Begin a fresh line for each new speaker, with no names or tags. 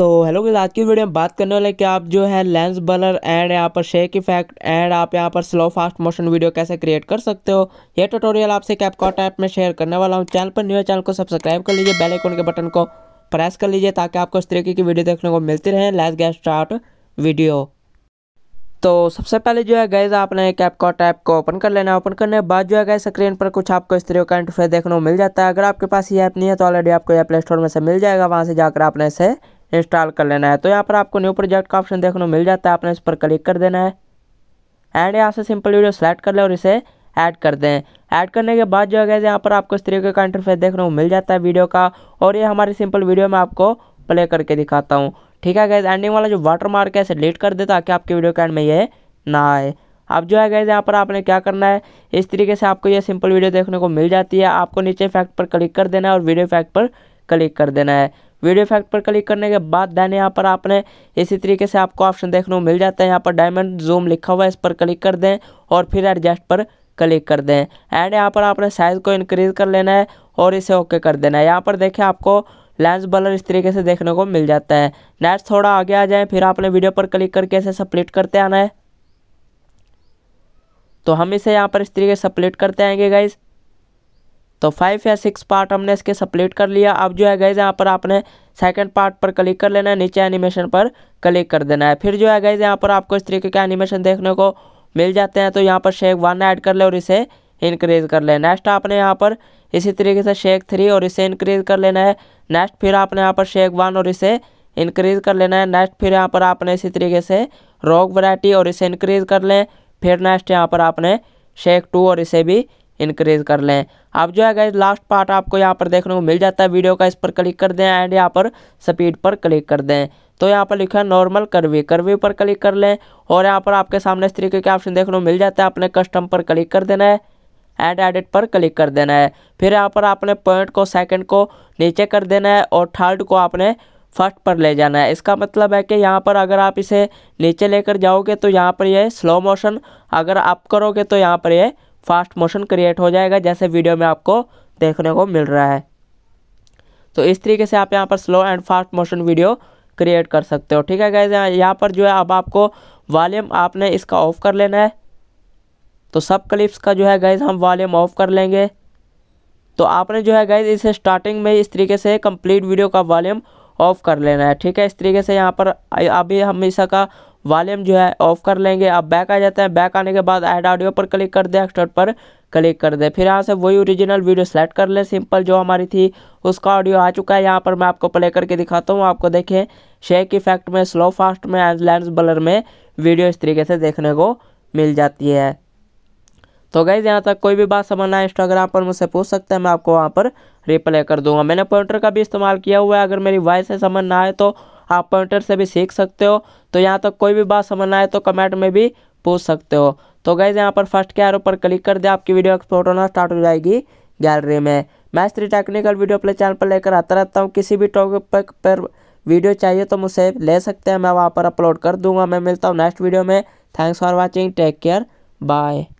तो hello guys आज की वीडियो में बात करने वाले कि आप जो है लेंस बलर एंड यहाँ पर शेक इफेक्ट एंड आप यहाँ पर स्लो फास्ट मोशन वीडियो कैसे क्रिएट कर सकते हो ये ट्यूटोरियल आपसे कैपकॉट ऐप में शेयर करने वाला हूँ चैनल पर न्यू चैनल को सब्सक्राइब कर लीजिए बेल आइकन के बटन को प्रेस कर लीजिए ताकि आपको इस तरीके की वीडियो देखने को मिलती रहे लेस गैस स्टार्ट वीडियो तो सबसे पहले जो है गैज़ आपने कैपकॉट ऐप को ओपन कर लेना ओपन करने के बाद जो है गैस स्क्रीन पर कुछ आपको इस तरह का इंटरफेस देखने को मिल जाता है अगर आपके पास ये ऐप नहीं है तो ऑलरेडी आपको यह प्ले स्टोर में से मिल जाएगा वहाँ से जाकर आपने इसे इंस्टॉल कर लेना है तो यहाँ पर आपको न्यू प्रोजेक्ट का ऑप्शन देखने को मिल जाता है आपने इस पर क्लिक कर देना है एंड यहाँ से सिंपल वीडियो सेलेक्ट कर लें और इसे ऐड कर दें ऐड करने के बाद जो है गैस यहाँ पर आपको इस तरीके का इंटरफेस देखने को मिल जाता है वीडियो का और ये हमारी सिंपल वीडियो में आपको प्ले करके दिखाता हूँ ठीक है गैस एंडिंग वाला जो वाटर मार्क है इसे डिलीट कर दे ताकि आपके वीडियो के एंड में ये ना आए अब जो है गैस यहाँ पर आपने क्या करना है इस तरीके से आपको ये सिंपल वीडियो देखने को मिल जाती है आपको नीचे इफेक्ट पर क्लिक कर देना है और वीडियो इफेक्ट पर क्लिक कर देना है वीडियो इफेक्ट पर क्लिक करने के बाद देन यहाँ पर आपने इसी तरीके से आपको ऑप्शन देखने को मिल जाता है यहाँ पर डायमंड जूम लिखा हुआ है इस पर क्लिक कर दें और फिर एडजस्ट पर क्लिक कर दें एंड यहाँ पर आपने साइज़ को इंक्रीज़ कर लेना है और इसे ओके कर देना है यहाँ पर देखें आपको लेंस बलर इस तरीके से देखने को मिल जाता है नेक्स्ट थोड़ा आगे आ जाए फिर आपने वीडियो पर क्लिक करके इसे सप्लिट करते आना है तो हम इसे यहाँ पर इस तरीके से सप्लिट करते आएंगे गाइज़ तो फाइव या सिक्स पार्ट हमने इसके सप्लीट कर लिया अब जो है गैज़ यहाँ पर आपने सेकंड पार्ट पर क्लिक कर लेना है नीचे एनिमेशन पर क्लिक कर देना है फिर जो है गैज़ यहाँ पर आपको इस तरीके के एनिमेशन देखने को मिल जाते हैं तो यहाँ पर शेक वन ऐड कर ले और इसे इंक्रीज़ कर लें नेक्स्ट आपने यहाँ पर इसी तरीके से शेक थ्री और इसे इंक्रीज़ कर लेना है नेक्स्ट फिर आपने यहाँ पर शेक वन और इसे इंक्रीज़ कर लेना है नेक्स्ट फिर यहाँ पर आपने इसी तरीके से रॉक वैरायटी और इसे इंक्रीज़ कर लें फिर नेक्स्ट यहाँ पर आपने शेक टू और इसे भी इंक्रीज कर लें अब जो है गाइज लास्ट पार्ट आपको यहाँ पर देखने को मिल जाता है वीडियो का इस पर क्लिक कर दें एंड यहाँ पर स्पीड पर क्लिक कर दें तो यहाँ पर लिखा है नॉर्मल करवे करवे पर क्लिक कर लें और यहाँ पर आपके सामने इस तरीके के ऑप्शन देखने को मिल जाता है अपने कस्टम पर क्लिक कर देना है एंड एडिट पर क्लिक कर देना है फिर यहाँ पर आपने पॉइंट को सेकंड को नीचे कर देना है और थर्ड को आपने फर्स्ट पर ले जाना है इसका मतलब है कि यहाँ पर अगर आप इसे नीचे लेकर जाओगे तो यहाँ पर यह स्लो मोशन अगर आप करोगे तो यहाँ पर यह फास्ट मोशन क्रिएट हो जाएगा जैसे वीडियो में आपको देखने को मिल रहा है तो इस तरीके से आप यहाँ पर slow and fast motion video create कर सकते हो ठीक है गैज यहाँ पर जो है अब आपको वॉल्यूम आपने इसका ऑफ़ कर लेना है तो सब क्लिप्स का जो है गैज हम वॉल्यूम ऑफ़ कर लेंगे तो आपने जो है गैज इसे स्टार्टिंग में इस तरीके से कंप्लीट वीडियो का वॉल्यूम ऑफ़ कर लेना है ठीक है इस तरीके से यहाँ पर अभी हम इसका वॉल्यूम जो है ऑफ कर लेंगे आप बैक आ जाते हैं बैक आने के बाद ऐड ऑडियो पर क्लिक कर दें एक्सटर्ट पर क्लिक कर दें फिर यहाँ से वही ओरिजिनल वीडियो सेलेक्ट कर लें सिंपल जो हमारी थी उसका ऑडियो आ चुका है यहाँ पर मैं आपको प्ले करके दिखाता हूँ आपको देखें शेक इफेक्ट में स्लो फास्ट में एंड लेंस ब्लर में वीडियो इस तरीके से देखने को मिल जाती है तो गई यहाँ तक कोई भी बात समझना है इंस्टाग्राम पर मुझसे पूछ सकते हैं मैं आपको वहाँ पर रिप्लाई कर दूंगा मैंने पॉइंटर का भी इस्तेमाल किया हुआ है अगर मेरी वॉइस से समझ ना आए तो आप कंप्यूटर से भी सीख सकते हो तो यहाँ तक तो कोई भी बात समझना है तो कमेंट में भी पूछ सकते हो तो गैज़ यहाँ पर फर्स्ट के आर ऊपर क्लिक कर दे आपकी वीडियो एक्सपोर्ट होना स्टार्ट हो जाएगी गैलरी में मैं स्त्री टेक्निकल वीडियो अपने चैनल पर लेकर आता रहता हूँ किसी भी टॉपिक पर वीडियो चाहिए तो मुझसे ले सकते हैं मैं वहाँ पर अपलोड कर दूंगा मैं मिलता हूँ नेक्स्ट वीडियो में thanks for watching take care bye